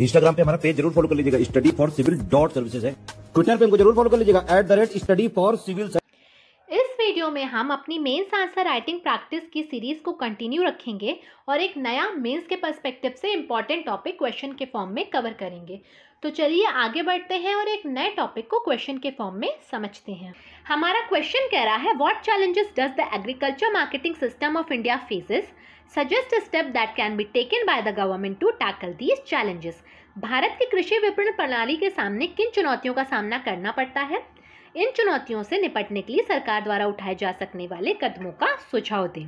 Instagram पे हमारा page जरूर फॉलो कर लीजिएगा study for civil dot service है ट्विटर पे हमको जरूर फॉलो कर लीजिएगा at the rate study for civil इस वीडियो में हम अपनी मेंस आंसर राइटिंग प्रैक्टिस की सीरीज को कंटिन्यू रखेंगे और एक नया मेंस के पर्सपेक्टिव से इम्पॉर्टेंट टॉपिक क्वेश्चन के फॉर्म में कवर करेंगे तो चलिए आगे बढ़ते हैं और एक नए टॉपिक को क्वेश्चन के फॉर्म में समझते हैं हमारा क्वेश्चन कह रहा है what challenges does the agriculture marketing system of India faces suggest a step that can be taken by the government to tackle these challenges. Bharat की कृषि विपणन प्रणाली के सामने किन चुनौतियों का सामना करना पड़ता है इन चुनौतियों से निपटने के लिए सरकार द्वारा उठाए जा सकने वाले कदमों का सुझाव दें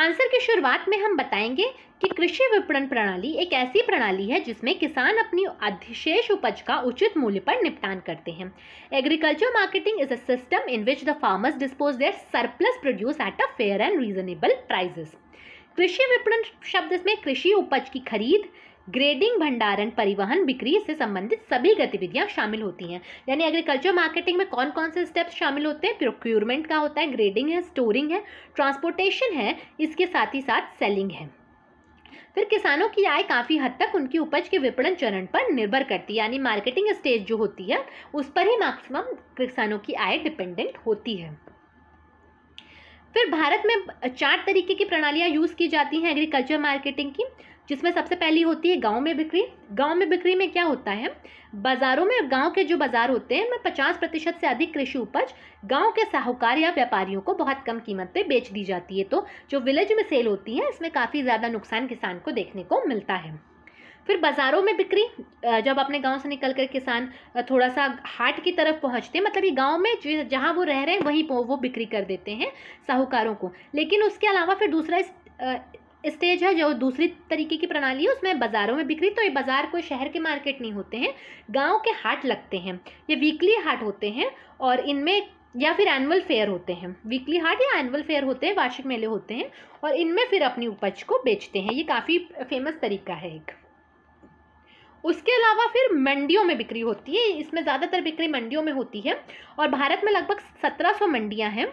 आंसर की शुरुआत में हम बताएंगे कि कृषि विपणन प्रणाली एक ऐसी प्रणाली है जिसमें किसान अपनी अधिशेष उपज का उचित मूल्य पर निपटान करते हैं agriculture marketing is a system in which the farmers dispose their surplus produce at a fair and reasonable prices कृषि विपणन शब्द इसमें कृषि उपज की खरीद ग्रेडिंग भंडारण परिवहन बिक्री से संबंधित सभी गतिविधियां शामिल होती हैं यानी एग्रीकल्चर मार्केटिंग में कौन कौन से स्टेप्स शामिल होते हैं प्रोक्यूरमेंट का होता है ग्रेडिंग है स्टोरिंग है ट्रांसपोर्टेशन है इसके साथ ही साथ सेलिंग है फिर किसानों की आय काफ़ी हद तक उनकी उपज के विपणन चरण पर निर्भर करती है यानी मार्केटिंग स्टेज जो होती है उस पर ही मैक्सिमम किसानों की आय डिपेंडेंट होती है फिर भारत में चार तरीके की प्रणालियाँ यूज़ की जाती हैं एग्रीकल्चर मार्केटिंग की जिसमें सबसे पहली होती है गांव में बिक्री गांव में बिक्री में क्या होता है बाज़ारों में गांव के जो बाज़ार होते हैं उनमें पचास प्रतिशत से अधिक कृषि उपज गांव के साहूकार या व्यापारियों को बहुत कम कीमत पे बेच दी जाती है तो जो विलेज में सेल होती है इसमें काफ़ी ज़्यादा नुकसान किसान को देखने को मिलता है फिर बाज़ारों में बिक्री जब अपने गांव से निकल कर किसान थोड़ा सा हाट की तरफ पहुंचते हैं मतलब ये गांव में जहां वो रह रहे हैं वहीं वो बिक्री कर देते हैं साहूकारों को लेकिन उसके अलावा फिर दूसरा स्टेज है जो दूसरी तरीके की प्रणाली है उसमें बाज़ारों में बिक्री तो ये बाज़ार कोई शहर के मार्केट नहीं होते हैं गाँव के हाट लगते हैं ये वीकली हाट होते हैं और इनमें या फिर एनुअल फेयर होते हैं वीकली हाट या एनुअल फेयर होते हैं वार्षिक मेले होते हैं और इनमें फिर अपनी उपज को बेचते हैं ये काफ़ी फेमस तरीका है एक उसके अलावा फिर मंडियों में बिक्री होती है इसमें ज़्यादातर बिक्री मंडियों में होती है और भारत में लगभग सत्रह सौ मंडियाँ हैं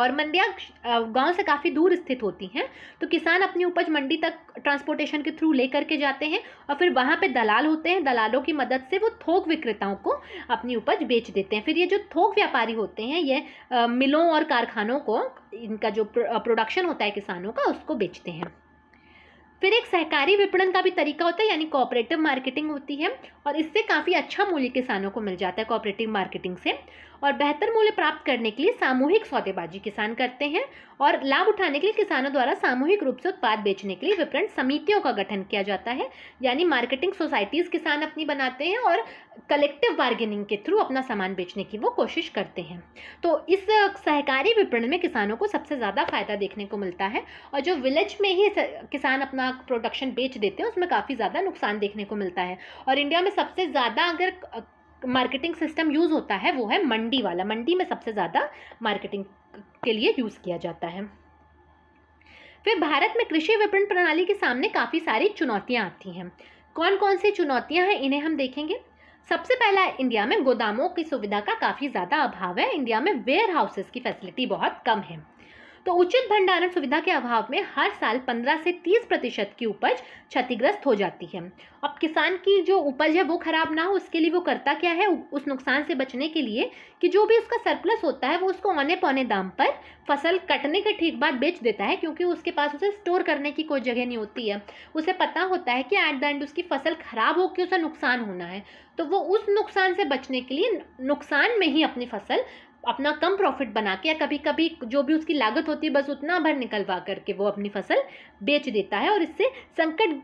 और मंडियाँ गांव से काफ़ी दूर स्थित होती हैं तो किसान अपनी उपज मंडी तक ट्रांसपोर्टेशन के थ्रू ले करके जाते हैं और फिर वहाँ पे दलाल होते हैं दलालों की मदद से वो थोक विक्रेताओं को अपनी उपज बेच देते हैं फिर ये जो थोक व्यापारी होते हैं ये मिलों और कारखानों को इनका जो प्रोडक्शन होता है किसानों का उसको बेचते हैं फिर एक सहकारी विपणन का भी तरीका होता है यानी कोऑपरेटिव मार्केटिंग होती है और इससे काफ़ी अच्छा मूल्य किसानों को मिल जाता है कोऑपरेटिव मार्केटिंग से और बेहतर मूल्य प्राप्त करने के लिए सामूहिक सौदेबाजी किसान करते हैं और लाभ उठाने के लिए किसानों द्वारा सामूहिक रूप से उत्पाद बेचने के लिए विपणन समितियों का गठन किया जाता है यानी मार्केटिंग सोसाइटीज़ किसान अपनी बनाते हैं और कलेक्टिव बार्गेनिंग के थ्रू अपना सामान बेचने की वो कोशिश करते हैं तो इस सहकारी विपणन में किसानों को सबसे ज़्यादा फ़ायदा देखने को मिलता है और जो विलेज में ही किसान अपना प्रोडक्शन बेच देते हैं उसमें काफ़ी ज़्यादा नुकसान देखने को मिलता है और इंडिया में सबसे ज़्यादा अगर मार्केटिंग सिस्टम यूज़ होता है वो है मंडी वाला मंडी में सबसे ज़्यादा मार्केटिंग के लिए यूज़ किया जाता है फिर भारत में कृषि विपणन प्रणाली के सामने काफ़ी सारी चुनौतियाँ आती हैं कौन कौन सी चुनौतियाँ हैं इन्हें हम देखेंगे सबसे पहला इंडिया में गोदामों की सुविधा का काफ़ी ज़्यादा अभाव है इंडिया में वेयर हाउसेस की फैसिलिटी बहुत कम है तो उचित भंडारण सुविधा के अभाव में हर साल 15 से 30 प्रतिशत की उपज क्षतिग्रस्त हो जाती है अब किसान की जो उपज है वो खराब ना हो उसके लिए वो करता क्या है उस नुकसान से बचने के लिए कि जो भी उसका सरप्लस होता है वो उसको औने पौने दाम पर फसल कटने के ठीक बाद बेच देता है क्योंकि उसके पास उसे स्टोर करने की कोई जगह नहीं होती है उसे पता होता है कि एट द एंड उसकी फसल खराब होकर उसे नुकसान होना है तो वो उस नुकसान से बचने के लिए नुकसान में ही अपनी फसल अपना कम प्रॉफिट बना के या कभी कभी जो भी उसकी लागत होती है बस उतना भर निकलवा करके वो अपनी फसल बेच देता है और इससे संकट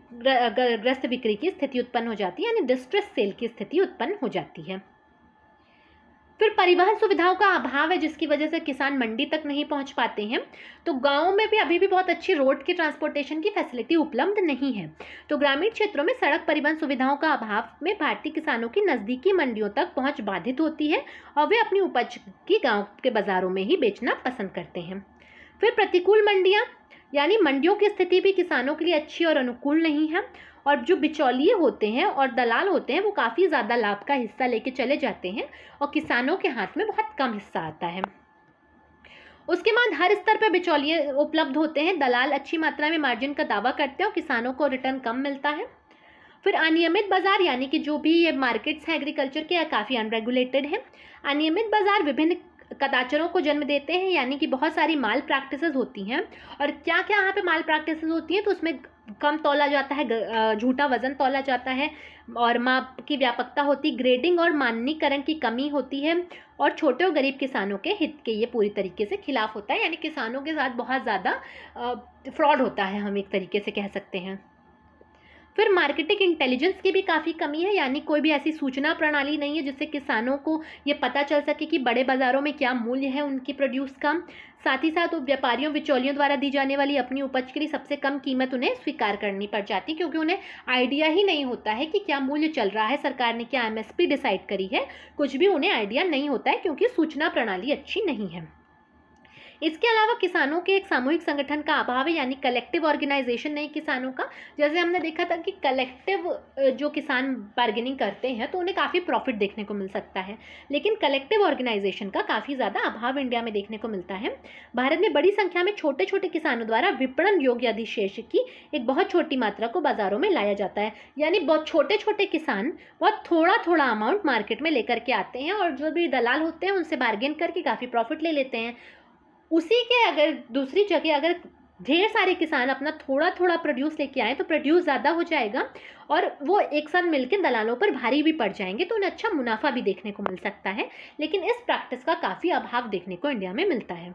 ग्रस्त बिक्री की स्थिति उत्पन्न हो जाती है यानी डिस्ट्रेस सेल की स्थिति उत्पन्न हो जाती है फिर परिवहन सुविधाओं का अभाव है जिसकी वजह से किसान मंडी तक नहीं पहुंच पाते हैं तो गाँव में भी अभी भी बहुत अच्छी रोड की ट्रांसपोर्टेशन की फैसिलिटी उपलब्ध नहीं है तो ग्रामीण क्षेत्रों में सड़क परिवहन सुविधाओं का अभाव में भारतीय किसानों की नज़दीकी मंडियों तक पहुँच बाधित होती है और वे अपनी उपज की गाँव के बाज़ारों में ही बेचना पसंद करते हैं फिर प्रतिकूल मंडियाँ यानी मंडियों की स्थिति भी किसानों के लिए अच्छी और अनुकूल नहीं है और जो बिचौलिए होते हैं और दलाल होते हैं वो काफ़ी ज़्यादा लाभ का हिस्सा लेके चले जाते हैं और किसानों के हाथ में बहुत कम हिस्सा आता है उसके बाद हर स्तर पर बिचौलिए उपलब्ध होते हैं दलाल अच्छी मात्रा में मार्जिन का दावा करते हैं और किसानों को रिटर्न कम मिलता है फिर अनियमित बाजार यानी कि जो भी ये मार्केट्स हैं एग्रीकल्चर के काफ़ी अनरेगुलेटेड हैं अनियमित बाजार विभिन्न कदाचारों को जन्म देते हैं यानी कि बहुत सारी माल प्रैक्टिसेस होती हैं और क्या क्या यहाँ पे माल प्रैक्टिसेस होती हैं तो उसमें कम तोला जाता है झूठा वजन तोला जाता है और माप की व्यापकता होती ग्रेडिंग और माननीकरण की कमी होती है और छोटे और गरीब किसानों के हित के ये पूरी तरीके से खिलाफ होता है यानी किसानों के साथ बहुत ज़्यादा फ्रॉड होता है हम एक तरीके से कह सकते हैं फिर मार्केटिंग इंटेलिजेंस की भी काफ़ी कमी है यानी कोई भी ऐसी सूचना प्रणाली नहीं है जिससे किसानों को ये पता चल सके कि बड़े बाज़ारों में क्या मूल्य है उनकी प्रोड्यूस का साथ ही साथ व्यापारियों बिचौलियों द्वारा दी जाने वाली अपनी उपज के लिए सबसे कम कीमत उन्हें स्वीकार करनी पड़ जाती क्योंकि उन्हें आइडिया ही नहीं होता है कि क्या मूल्य चल रहा है सरकार ने क्या एम डिसाइड करी है कुछ भी उन्हें आइडिया नहीं होता है क्योंकि सूचना प्रणाली अच्छी नहीं है इसके अलावा किसानों के एक सामूहिक संगठन का अभाव है यानी कलेक्टिव ऑर्गेनाइजेशन नहीं किसानों का जैसे हमने देखा था कि कलेक्टिव जो किसान बार्गेनिंग करते हैं तो उन्हें काफ़ी प्रॉफिट देखने को मिल सकता है लेकिन कलेक्टिव ऑर्गेनाइजेशन का काफ़ी ज़्यादा अभाव इंडिया में देखने को मिलता है भारत में बड़ी संख्या में छोटे छोटे किसानों द्वारा विपणन योग्य अधिशेष की एक बहुत छोटी मात्रा को बाजारों में लाया जाता है यानी बहुत छोटे छोटे किसान बहुत थोड़ा थोड़ा अमाउंट मार्केट में लेकर के आते हैं और जो भी दलाल होते हैं उनसे बार्गेन करके काफ़ी प्रॉफिट ले लेते हैं उसी के अगर दूसरी जगह अगर ढेर सारे किसान अपना थोड़ा थोड़ा प्रोड्यूस लेके आए तो प्रोड्यूस ज़्यादा हो जाएगा और वो एक साथ मिलकर दलालों पर भारी भी पड़ जाएंगे तो उन्हें अच्छा मुनाफा भी देखने को मिल सकता है लेकिन इस प्रैक्टिस का काफ़ी अभाव देखने को इंडिया में मिलता है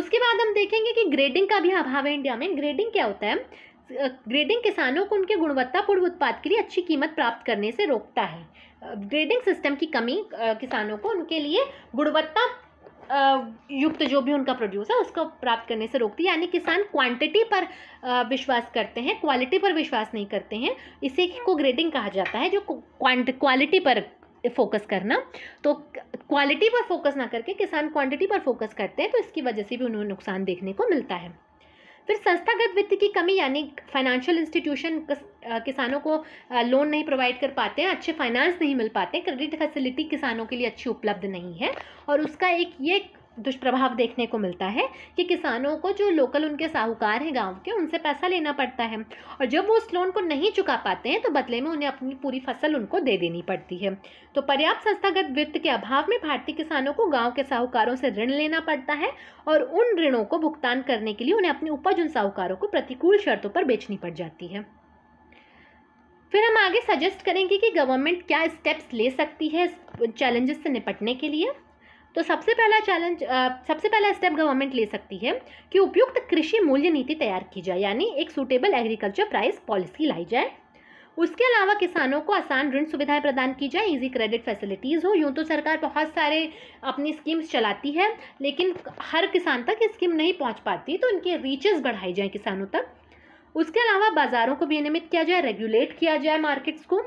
उसके बाद हम देखेंगे कि ग्रेडिंग का भी अभाव है इंडिया में ग्रेडिंग क्या होता है ग्रेडिंग किसानों को उनके गुणवत्तापूर्ण उत्पाद के लिए अच्छी कीमत प्राप्त करने से रोकता है ग्रेडिंग सिस्टम की कमी किसानों को उनके लिए गुणवत्ता युक्त जो भी उनका प्रोड्यूस है उसको प्राप्त करने से रोकती है यानी किसान क्वांटिटी पर विश्वास करते हैं क्वालिटी पर विश्वास नहीं करते हैं इसे को ग्रेडिंग कहा जाता है जो क्वालिटी पर फोकस करना तो क्वालिटी पर फोकस ना करके किसान क्वांटिटी पर फोकस करते हैं तो इसकी वजह से भी उन्हें नुकसान देखने को मिलता है फिर संस्थागत वित्त की कमी यानी फाइनेंशियल इंस्टीट्यूशन किसानों को लोन नहीं प्रोवाइड कर पाते हैं अच्छे फाइनेंस नहीं मिल पाते क्रेडिट फैसिलिटी किसानों के लिए अच्छी उपलब्ध नहीं है और उसका एक ये दुष्प्रभाव देखने को मिलता है कि किसानों को जो लोकल उनके साहूकार हैं गांव के उनसे पैसा लेना पड़ता है और जब वो उस लोन को नहीं चुका पाते हैं तो बदले में उन्हें अपनी पूरी फसल उनको दे देनी पड़ती है तो पर्याप्त संस्थागत वित्त के अभाव में भारतीय किसानों को गाँव के साहूकारों से ऋण लेना पड़ता है और उन ऋणों को भुगतान करने के लिए उन्हें अपनी उपज उन साहूकारों को प्रतिकूल शर्तों पर बेचनी पड़ जाती है फिर हम आगे सजेस्ट करेंगे कि गवर्नमेंट क्या स्टेप्स ले सकती है चैलेंजेस से निपटने के लिए तो सबसे पहला चैलेंज सबसे पहला स्टेप गवर्नमेंट ले सकती है कि उपयुक्त कृषि मूल्य नीति तैयार की जाए यानी एक सूटेबल एग्रीकल्चर प्राइस पॉलिसी लाई जाए उसके अलावा किसानों को आसान ऋण सुविधाएं प्रदान की जाए इजी क्रेडिट फैसिलिटीज़ हो यूँ तो सरकार बहुत सारे अपनी स्कीम्स चलाती है लेकिन हर किसान तक स्कीम नहीं पहुँच पाती तो इनके रीचेस बढ़ाई जाएँ किसानों तक उसके अलावा बाज़ारों को विनियमित किया जाए रेगुलेट किया जाए मार्केट्स को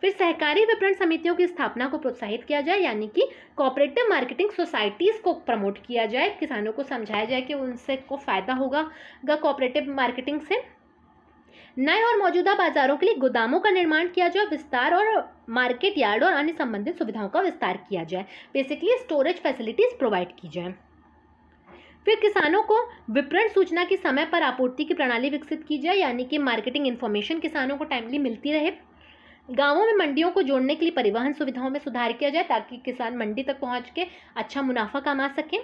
फिर सहकारी विपणन समितियों की स्थापना को प्रोत्साहित किया जाए यानी कि कॉपरेटिव मार्केटिंग सोसाइटीज़ को प्रमोट किया जाए किसानों को समझाया जाए कि उनसे को फ़ायदा होगा कॉपरेटिव मार्केटिंग से नए और मौजूदा बाजारों के लिए गोदामों का निर्माण किया जाए विस्तार और मार्केट यार्ड और अन्य संबंधित सुविधाओं का विस्तार किया जाए बेसिकली स्टोरेज फैसिलिटीज़ प्रोवाइड की जाए फिर किसानों को विपणन सूचना की समय पर आपूर्ति की प्रणाली विकसित की जाए यानी कि मार्केटिंग इन्फॉर्मेशन किसानों को टाइमली मिलती रहे गांवों में मंडियों को जोड़ने के लिए परिवहन सुविधाओं में सुधार किया जाए ताकि किसान मंडी तक पहुंच के अच्छा मुनाफा कमा सकें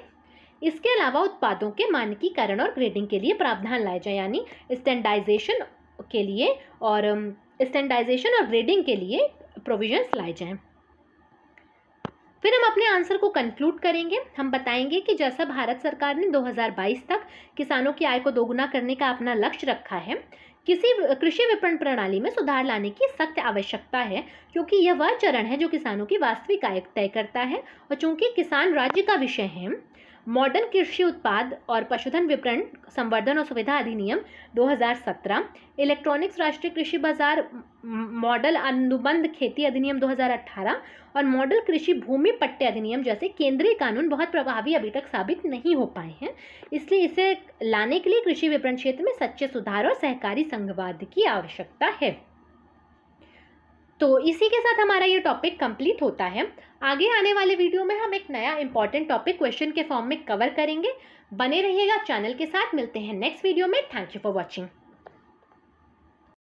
इसके अलावा उत्पादों के मानकीकरण और ग्रेडिंग के लिए प्रावधान लाए जाए यानी स्टैंडाइजेशन के लिए और स्टैंडाइजेशन um, और ग्रेडिंग के लिए प्रोविजंस लाए जाएँ फिर हम अपने आंसर को कंक्लूड करेंगे हम बताएंगे कि जैसा भारत सरकार ने 2022 तक किसानों की आय को दोगुना करने का अपना लक्ष्य रखा है किसी कृषि विपणन प्रणाली में सुधार लाने की सख्त आवश्यकता है क्योंकि यह वह चरण है जो किसानों की वास्तविक आय तय करता है और चूंकि किसान राज्य का विषय है मॉडर्न कृषि उत्पाद और पशुधन विपणन संवर्धन और सुविधा अधिनियम 2017 इलेक्ट्रॉनिक्स राष्ट्रीय कृषि बाजार मॉडल अनुबंध खेती अधिनियम 2018 और मॉडल कृषि भूमि पट्टे अधिनियम जैसे केंद्रीय कानून बहुत प्रभावी अभी तक साबित नहीं हो पाए हैं इसलिए इसे लाने के लिए कृषि विपणन क्षेत्र में सच्चे सुधार और सहकारी संघवाद की आवश्यकता है तो इसी के साथ हमारा ये टॉपिक कंप्लीट होता है आगे आने वाले वीडियो में हम एक नया इंपॉर्टेंट टॉपिक क्वेश्चन के फॉर्म में कवर करेंगे बने रहिएगा चैनल के साथ मिलते हैं नेक्स्ट वीडियो में थैंक यू फॉर वॉचिंग